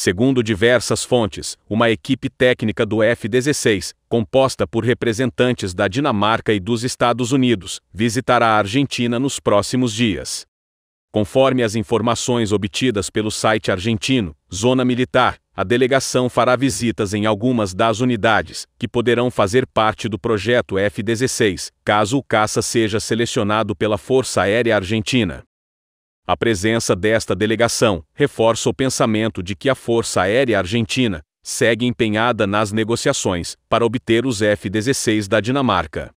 Segundo diversas fontes, uma equipe técnica do F-16, composta por representantes da Dinamarca e dos Estados Unidos, visitará a Argentina nos próximos dias. Conforme as informações obtidas pelo site argentino, Zona Militar, a delegação fará visitas em algumas das unidades, que poderão fazer parte do projeto F-16, caso o caça seja selecionado pela Força Aérea Argentina. A presença desta delegação reforça o pensamento de que a Força Aérea Argentina segue empenhada nas negociações para obter os F-16 da Dinamarca.